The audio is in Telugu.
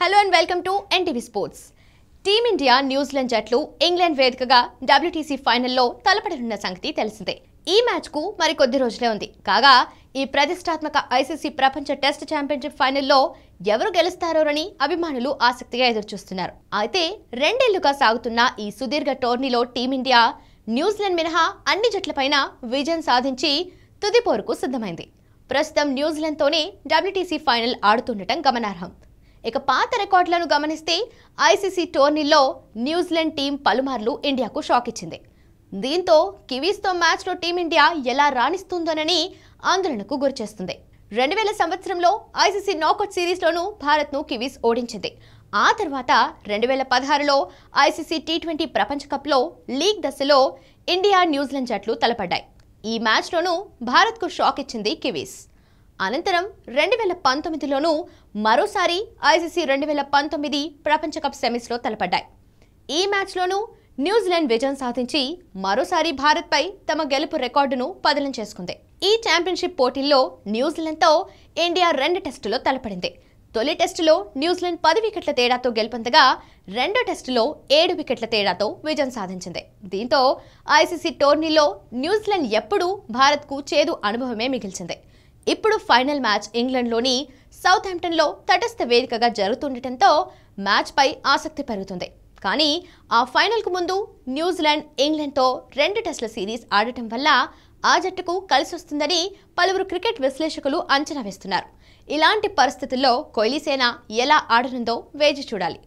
hello and welcome to NTV sports team India New Zealand జట్లు ఇంగ్లాండ్ వేదికగా డబ్ల్యూటీసీ ఫైనల్లో తలపడనున్న సంగతి తెలిసిందే ఈ మ్యాచ్కు మరికొద్ది రోజులే ఉంది కాగా ఈ ప్రతిష్టాత్మక ఐసీసీ ప్రపంచ టెస్ట్ ఛాంపియన్షిప్ ఫైనల్లో ఎవరు గెలుస్తారోనని అభిమానులు ఆసక్తిగా ఎదురుచూస్తున్నారు అయితే రెండేళ్లుగా సాగుతున్న ఈ సుదీర్ఘ టోర్నీలో టీమిండియా న్యూజిలాండ్ మినహా అన్ని జట్లపైన విజయం సాధించి తుది పోరుకు సిద్ధమైంది ప్రస్తుతం న్యూజిలాండ్తోనే డబ్ల్యూటీసీ ఫైనల్ ఆడుతుండటం గమనార్హం ఇక పాత రికార్డులను గమనిస్తే ఐసీసీ టోర్నీలో న్యూజిలాండ్ టీం పలుమార్లు ఇండియాకు షాక్ ఇచ్చింది దీంతో కివీస్తో మ్యాచ్లో టీమిండియా ఎలా రాణిస్తుందోనని ఆందోళనకు గురిచేస్తుంది రెండు వేల సంవత్సరంలో ఐసీసీ నాకౌట్ సిరీస్లోనూ భారత్ను కివీస్ ఓడించింది ఆ తర్వాత రెండు వేల పదహారులో ఐసీసీ టీ ట్వంటీ ప్రపంచ కప్లో లీగ్ దశలో ఇండియా న్యూజిలాండ్ జట్లు తలపడ్డాయి ఈ మ్యాచ్లోనూ భారత్కు షాక్ ఇచ్చింది కివీస్ అనంతరం రెండు వేల పంతొమ్మిదిలోనూ మరోసారి ఐసీసీ రెండు వేల పంతొమ్మిది ప్రపంచ కప్ సెమీస్లో తలపడ్డాయి ఈ మ్యాచ్లోనూ న్యూజిలాండ్ విజయం సాధించి మరోసారి భారత్పై తమ గెలుపు రికార్డును పదిలం చేసుకుంది ఈ ఛాంపియన్షిప్ పోటీల్లో న్యూజిలాండ్తో ఇండియా రెండు టెస్టులో తలపడింది తొలి టెస్టులో న్యూజిలాండ్ పది వికెట్ల తేడాతో గెలుపొందగా రెండో టెస్టులో ఏడు వికెట్ల తేడాతో విజయం సాధించింది దీంతో ఐసీసీ టోర్నీలో న్యూజిలాండ్ ఎప్పుడూ భారత్కు చేదు అనుభవమే మిగిల్చింది ఇప్పుడు ఫైనల్ మ్యాచ్ ఇంగ్లండ్లోని సౌత్ హెంప్టన్లో తటస్థ వేదికగా జరుగుతుండటంతో మ్యాచ్పై ఆసక్తి పెరుగుతుంది కానీ ఆ ఫైనల్కు ముందు న్యూజిలాండ్ ఇంగ్లండ్తో రెండు టెస్ట్ల సిరీస్ ఆడటం వల్ల ఆ జట్టుకు కలిసొస్తుందని పలువురు క్రికెట్ విశ్లేషకులు అంచనా వేస్తున్నారు ఇలాంటి పరిస్థితుల్లో కోహ్లీసేన ఎలా ఆడనుందో వేచి చూడాలి